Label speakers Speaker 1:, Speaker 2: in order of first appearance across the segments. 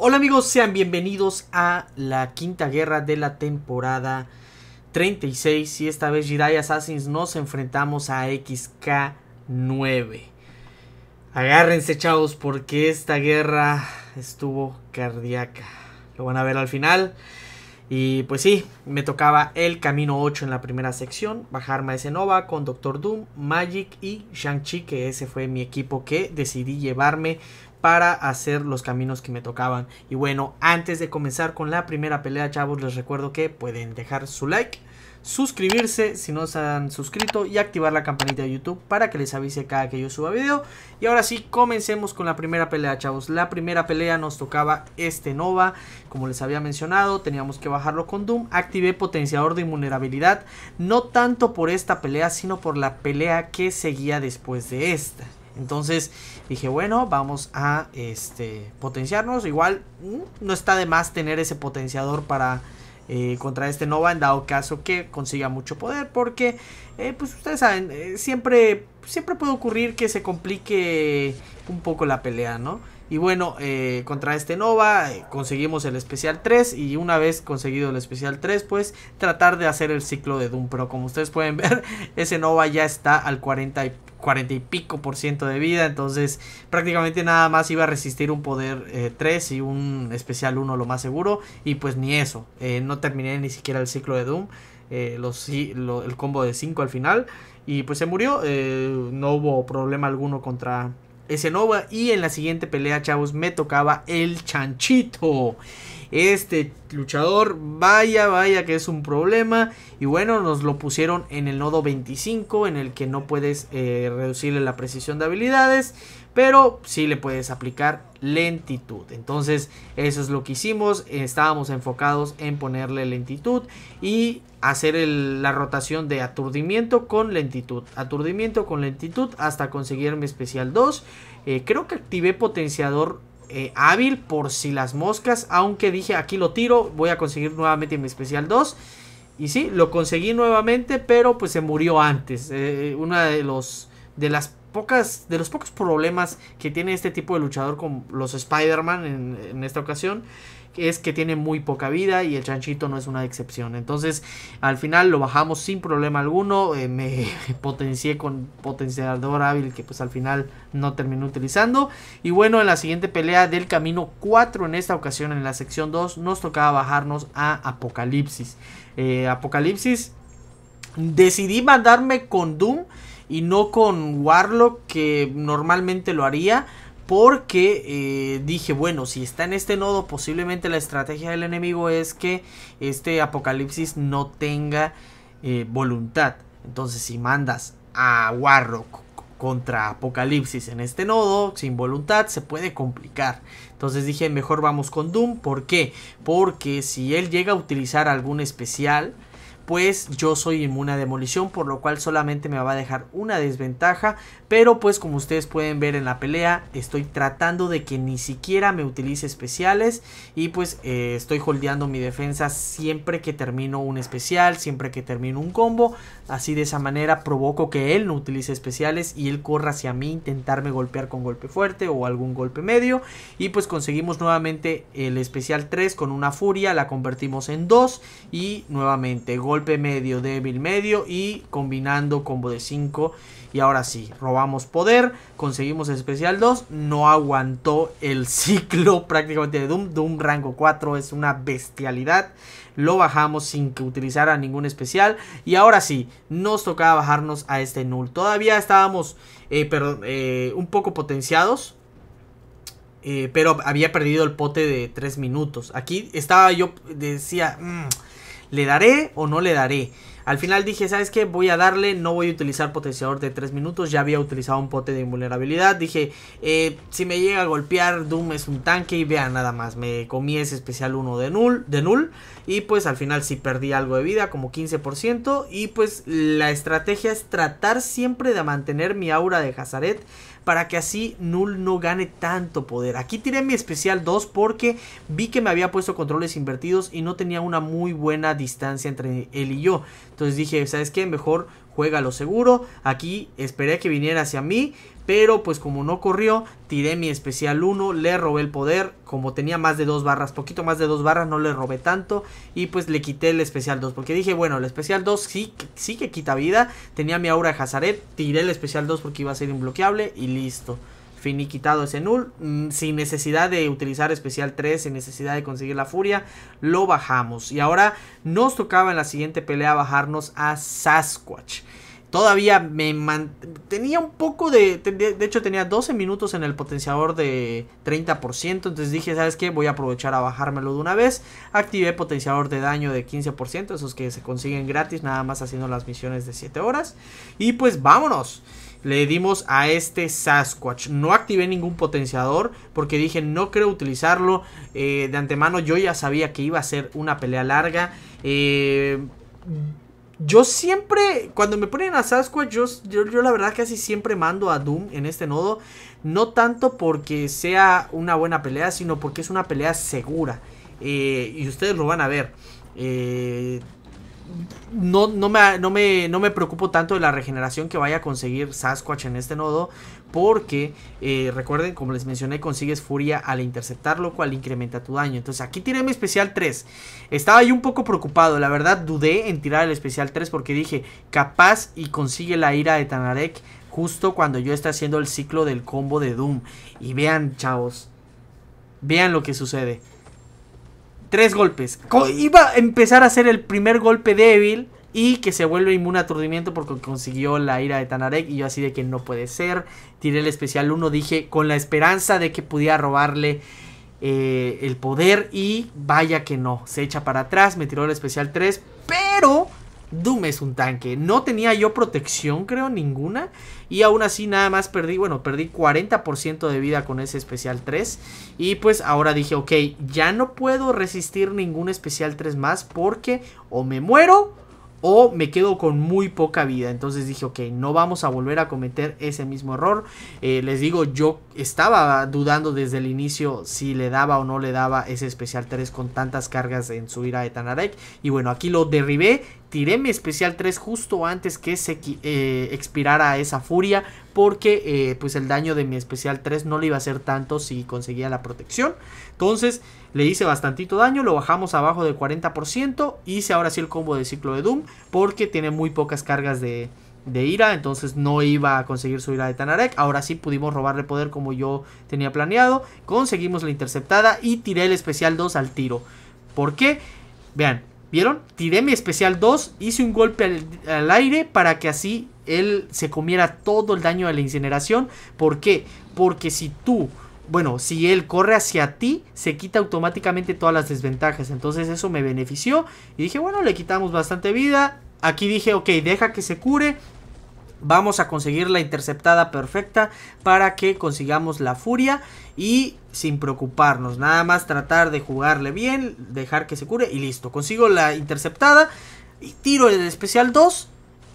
Speaker 1: Hola amigos, sean bienvenidos a la quinta guerra de la temporada 36 y esta vez Jedi Assassins nos enfrentamos a XK9. Agárrense chavos porque esta guerra estuvo cardíaca. Lo van a ver al final. Y pues sí, me tocaba el camino 8 en la primera sección, bajarme a Nova con Doctor Doom, Magic y Shang-Chi, que ese fue mi equipo que decidí llevarme para hacer los caminos que me tocaban. Y bueno, antes de comenzar con la primera pelea, chavos, les recuerdo que pueden dejar su like, suscribirse si no se han suscrito y activar la campanita de YouTube para que les avise cada que yo suba video. Y ahora sí, comencemos con la primera pelea, chavos. La primera pelea nos tocaba este Nova, como les había mencionado, teníamos que bajarlo con Doom. Activé potenciador de invulnerabilidad, no tanto por esta pelea, sino por la pelea que seguía después de esta. Entonces dije, bueno, vamos a este, potenciarnos. Igual mm, no está de más tener ese potenciador para eh, contra este Nova en dado caso que consiga mucho poder porque eh, pues ustedes saben, eh, siempre, siempre puede ocurrir que se complique un poco la pelea, ¿no? Y bueno, eh, contra este Nova eh, conseguimos el especial 3 y una vez conseguido el especial 3, pues tratar de hacer el ciclo de Doom Pero Como ustedes pueden ver, ese Nova ya está al 40 y, y pico por ciento de vida, entonces prácticamente nada más iba a resistir un poder 3 eh, y un especial 1 lo más seguro. Y pues ni eso, no terminé ni siquiera el ciclo de Doom. Los, el combo de 5 al final y pues se murió no hubo problema alguno contra ese Nova. Y en la siguiente pelea, chavos, me tocaba el chanchito. Este luchador, vaya, vaya que es un problema. Y bueno, nos lo pusieron en el nodo 25, en el que no puedes eh, reducirle la precisión de habilidades pero sí le puedes aplicar lentitud. Entonces, eso es lo que hicimos. Estábamos enfocados en ponerle lentitud y hacer la rotación de aturdimiento con lentitud. Aturdimiento con lentitud hasta conseguir mi especial 2. Eh, creo que activé potenciador eh, hábil por si las moscas. Aunque dije aquí lo tiro, voy a conseguir nuevamente mi especial 2. Y sí, lo conseguí nuevamente, pero pues se murió antes. Eh, una de los de las pocas de los pocos problemas que tiene este tipo de luchador con los Spider-Man en, esta ocasión es que tiene muy poca vida y el chanchito no es una excepción. Entonces, al final lo bajamos sin problema alguno. Eh, me potencié con potenciador hábil que pues al final no terminé utilizando. Y bueno, en la siguiente pelea del camino 4, en esta ocasión en la sección 2, nos tocaba bajarnos a Apocalipsis. Eh, Apocalipsis, decidí mandarme con Doom y no con Warlock que normalmente lo haría porque eh, dije, bueno, si está en este nodo, posiblemente la estrategia del enemigo es que este apocalipsis no tenga eh, voluntad. Entonces, si mandas a Warlock contra Apocalipsis en este nodo, sin voluntad, se puede complicar. Entonces dije, mejor vamos con Doom. ¿Por qué? Porque si él llega a utilizar algún especial, pues yo soy inmune a demolición, por lo cual solamente me va a dejar una desventaja, pero pues como ustedes pueden ver en la pelea, estoy tratando de que ni siquiera me utilice especiales y pues eh, estoy holdeando mi defensa siempre que termino un especial, siempre que termino un combo, así de esa manera provoco que él no utilice especiales y él corra hacia mí intentarme golpear con golpe fuerte o algún golpe medio y pues conseguimos nuevamente el especial 3 con una furia, la convertimos en 2 y nuevamente golpe golpe medio, débil medio y combinando combo de 5. Y ahora sí, robamos poder, conseguimos especial 2, no aguantó el ciclo prácticamente de Doom. Doom rango 4 es una bestialidad. Lo bajamos sin que utilizara ningún especial. Y ahora sí, nos tocaba bajarnos a este null. Todavía estábamos eh, perdón, eh, un poco potenciados. Eh, pero había perdido el pote de 3 minutos. Aquí estaba yo, decía... Mm, ¿Le daré o no le daré? Al final dije, ¿sabes qué? Voy a darle, no voy a utilizar potenciador de 3 minutos, ya había utilizado un pote de invulnerabilidad. Dije, eh, si me llega a golpear, Doom es un tanque y vean nada más, me comí ese especial 1 de null, de null y pues al final sí perdí algo de vida, como 15%. Y pues la estrategia es tratar siempre de mantener mi aura de Hazaret para que así Null no gane tanto poder. Aquí tiré mi especial 2 porque vi que me había puesto controles invertidos y no tenía una muy buena distancia entre él y yo. Entonces dije, ¿sabes qué? Mejor juega lo seguro. Aquí esperé que viniera hacia mí, pero pues como no corrió, tiré mi especial 1, le robé el poder, como tenía más de dos barras, poquito más de dos barras, no le robé tanto y pues le quité el especial 2, porque dije, bueno, el especial 2 sí, sí que quita vida, tenía mi aura de Hazaret, tiré el especial 2 porque iba a ser imbloqueable y listo finiquitado ese null. Mm, sin necesidad de utilizar especial 3, sin necesidad de conseguir la furia, lo bajamos. Y ahora nos tocaba en la siguiente pelea bajarnos a Sasquatch. Todavía me tenía un poco de... De hecho tenía 12 minutos en el potenciador de 30%. Entonces dije, ¿sabes qué? Voy a aprovechar a bajármelo de una vez. Activé potenciador de daño de 15%. Esos que se consiguen gratis nada más haciendo las misiones de 7 horas. Y pues vámonos le dimos a este Sasquatch. No activé ningún potenciador porque dije no creo utilizarlo. Eh, de antemano yo ya sabía que iba a ser una pelea larga. Eh, yo siempre, cuando me ponen a Sasquatch, yo, yo, la verdad casi siempre mando a Doom en este nodo. No tanto porque sea una buena pelea, sino porque es una pelea segura. Eh, y ustedes lo van a ver. Eh, no, no, me, no, me, preocupo tanto de la regeneración que vaya a conseguir Sasquatch en este nodo. Porque eh, recuerden, como les mencioné, consigues furia al interceptar, lo cual incrementa tu daño. Entonces aquí tiré mi especial 3. Estaba yo un poco preocupado, la verdad dudé en tirar el especial 3 porque dije, capaz y consigue la ira de Tanarek justo cuando yo esté haciendo el ciclo del combo de Doom. Y vean, chavos, vean lo que sucede. Tres golpes. iba a empezar a hacer el primer golpe débil y que se vuelve inmune a aturdimiento porque consiguió la ira de Tanarek y yo así de que no puede ser. Tiré el especial 1, dije, con la esperanza de que pudiera robarle eh, el poder y vaya que no, se echa para atrás, me tiró el especial 3, pero Doom es un tanque. No tenía yo protección, creo, ninguna. Y aún así nada más perdí, bueno, perdí 40% de vida con ese especial 3. Y pues ahora dije, ok, ya no puedo resistir ningún especial 3 más porque o me muero o me quedo con muy poca vida. Entonces dije, ok, no vamos a volver a cometer ese mismo error. Eh, les digo, yo estaba dudando desde el inicio si le daba o no le daba ese especial 3 con tantas cargas en su ira de Tanarek. Y bueno, aquí lo derribé tiré mi especial 3 justo antes que se eh, expirara esa furia porque eh, pues el daño de mi especial 3 no le iba a hacer tanto si conseguía la protección. Entonces le hice bastantito daño, lo bajamos abajo del 40%, hice ahora sí el combo de ciclo de Doom porque tiene muy pocas cargas de, de ira, entonces no iba a conseguir su ira de Tanarek. Ahora sí pudimos robarle poder como yo tenía planeado. Conseguimos la interceptada y tiré el especial 2 al tiro. ¿Por qué? Vean, ¿Vieron? Tiré mi especial 2, hice un golpe al, aire para que así él se comiera todo el daño de la incineración. ¿Por qué? Porque si tú, bueno, si él corre hacia ti, se quita automáticamente todas las desventajas. Entonces eso me benefició y dije, bueno, le quitamos bastante vida. Aquí dije, ok, deja que se cure Vamos a conseguir la interceptada perfecta para que consigamos la furia y sin preocuparnos. Nada más tratar de jugarle bien, dejar que se cure y listo. Consigo la interceptada y tiro el especial 2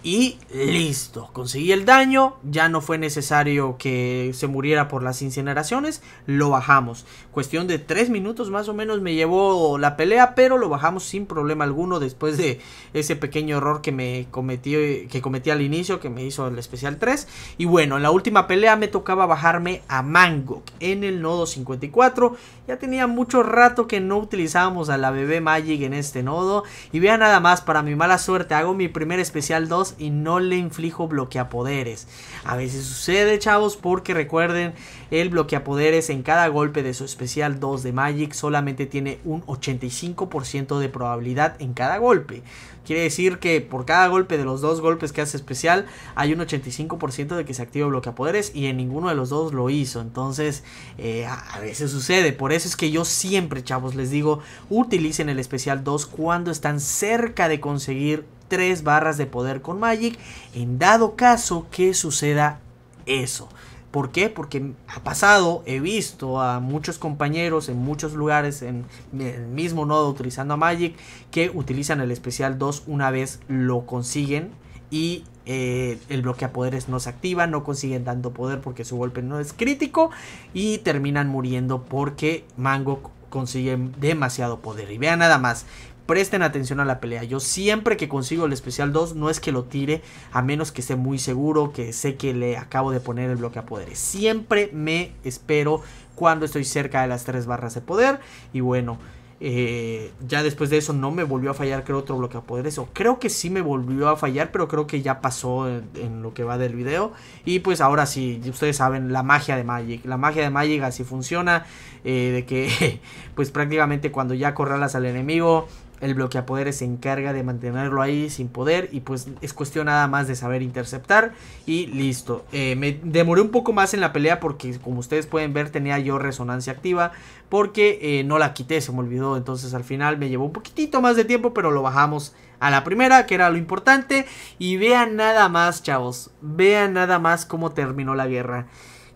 Speaker 1: y listo, conseguí el daño, ya no fue necesario que se muriera por las incineraciones, lo bajamos. Cuestión de 3 minutos más o menos me llevó la pelea, pero lo bajamos sin problema alguno después de ese pequeño error que me cometí, que cometí al inicio, que me hizo el especial 3. Y bueno, en la última pelea me tocaba bajarme a Mangok en el nodo 54. Ya tenía mucho rato que no utilizábamos a la bebé Magic en este nodo. Y vea nada más, para mi mala suerte, hago mi primer especial 2 y no le inflijo bloqueapoderes. A veces sucede, chavos, porque recuerden, el bloqueapoderes en cada golpe de su especial 2 de Magic solamente tiene un 85% de probabilidad en cada golpe. Quiere decir que por cada golpe de los dos golpes que hace especial, hay un 85% de que se activa bloqueapoderes y en ninguno de los dos lo hizo. Entonces, eh, a veces sucede. Por eso es que yo siempre, chavos, les digo, utilicen el especial 2 cuando están cerca de conseguir Tres barras de poder con Magic en dado caso que suceda eso. ¿Por qué? Porque ha pasado, he visto a muchos compañeros en muchos lugares en el mismo nodo utilizando a Magic que utilizan el especial 2 una vez lo consiguen y eh, el bloque A poderes no se activa, no consiguen tanto poder porque su golpe no es crítico y terminan muriendo porque Mango consigue demasiado poder. Y vean nada más, presten atención a la pelea. Yo siempre que consigo el especial 2 no es que lo tire a menos que esté muy seguro que sé que le acabo de poner el bloque a poderes. Siempre me espero cuando estoy cerca de las 3 barras de poder y bueno... Eh, ya después de eso no me volvió a fallar, creo, otro bloque a poderes. O creo que sí me volvió a fallar, pero creo que ya pasó en, lo que va del video. Y pues ahora sí, ustedes saben la magia de Magic. La magia de Magic así funciona. Eh, de que pues prácticamente cuando ya corralas al enemigo, el poderes se encarga de mantenerlo ahí sin poder y pues es cuestión nada más de saber interceptar y listo. Eh, me demoré un poco más en la pelea porque como ustedes pueden ver tenía yo resonancia activa porque eh, no la quité, se me olvidó. Entonces al final me llevó un poquitito más de tiempo pero lo bajamos a la primera que era lo importante. Y vean nada más chavos, vean nada más cómo terminó la guerra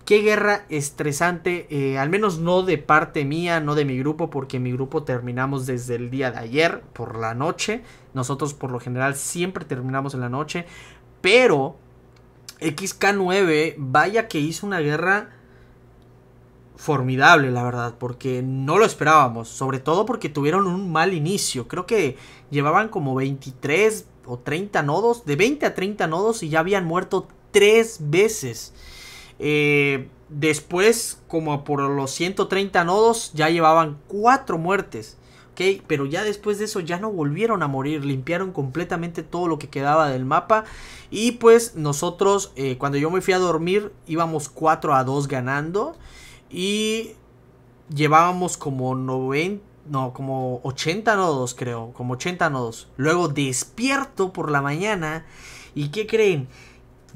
Speaker 1: qué guerra estresante, eh, al menos no de parte mía, no de mi grupo, porque mi grupo terminamos desde el día de ayer, por la noche. Nosotros por lo general siempre terminamos en la noche, pero XK9, vaya que hizo una guerra formidable, la verdad, porque no lo esperábamos, sobre todo porque tuvieron un mal inicio. Creo que llevaban como 23 o 30 nodos, de 20 a 30 nodos y ya habían muerto tres veces. Eh, después, como por los 130 nodos, ya llevaban 4 muertes. ¿okay? Pero ya después de eso ya no volvieron a morir. Limpiaron completamente todo lo que quedaba del mapa. Y pues nosotros, eh, cuando yo me fui a dormir, íbamos 4 a 2 ganando. Y llevábamos como 90 no, como 80 nodos, creo, como 80 nodos. Luego despierto por la mañana y ¿qué creen?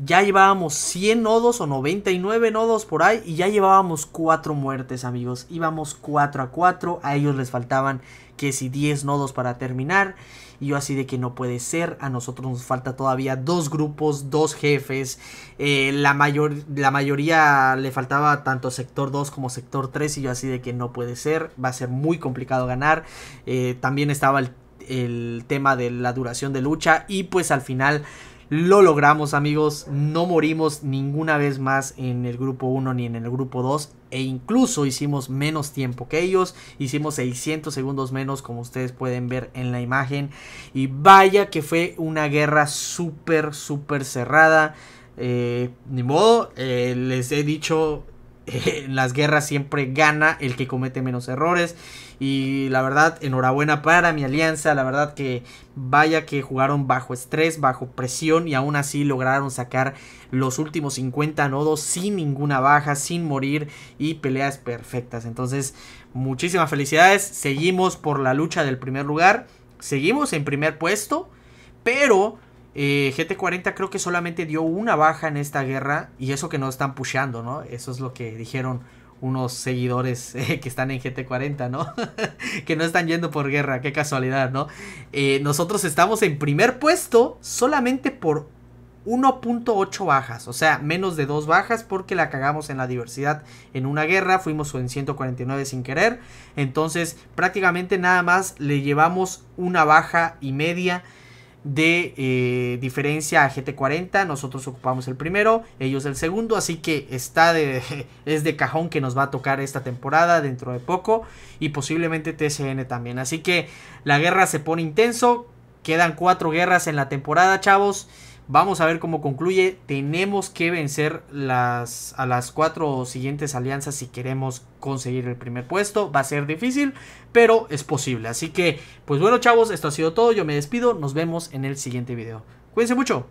Speaker 1: ya llevábamos 100 nodos o 99 nodos por ahí y ya llevábamos 4 muertes, amigos. Íbamos 4 a 4, a ellos les faltaban que si 10 nodos para terminar. Y yo así de que no puede ser, a nosotros nos falta todavía dos grupos, dos jefes. Eh, la, mayor, la mayoría le faltaba tanto sector 2 como sector 3 y yo así de que no puede ser, va a ser muy complicado ganar. Eh, también estaba el, el tema de la duración de lucha y pues al final lo logramos amigos, no morimos ninguna vez más en el grupo 1 ni en el grupo 2 e incluso hicimos menos tiempo que ellos, hicimos 600 segundos menos como ustedes pueden ver en la imagen y vaya que fue una guerra súper súper cerrada. Eh, ni modo, eh, les he dicho en las guerras siempre gana el que comete menos errores. Y la verdad, enhorabuena para mi alianza. La verdad que vaya que jugaron bajo estrés, bajo presión y aún así lograron sacar los últimos 50 nodos sin ninguna baja, sin morir y peleas perfectas. Entonces, muchísimas felicidades. Seguimos por la lucha del primer lugar. Seguimos en primer puesto, pero eh, GT40 creo que solamente dio una baja en esta guerra y eso que no están pusheando, ¿no? Eso es lo que dijeron unos seguidores eh, que están en GT40, ¿no? que no están yendo por guerra, qué casualidad, ¿no? Eh, nosotros estamos en primer puesto solamente por 1.8 bajas, o sea, menos de 2 bajas porque la cagamos en la diversidad en una guerra, fuimos en 149 sin querer, entonces prácticamente nada más le llevamos una baja y media de eh, diferencia a GT40. Nosotros ocupamos el primero, ellos el segundo. Así que está de, es de cajón que nos va a tocar esta temporada dentro de poco. Y posiblemente TSN también. Así que la guerra se pone intenso. Quedan cuatro guerras en la temporada, chavos. Vamos a ver cómo concluye. Tenemos que vencer las, a las cuatro siguientes alianzas si queremos conseguir el primer puesto. Va a ser difícil, pero es posible. Así que, pues bueno chavos, esto ha sido todo. Yo me despido. Nos vemos en el siguiente video. Cuídense mucho.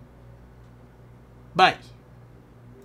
Speaker 1: Bye.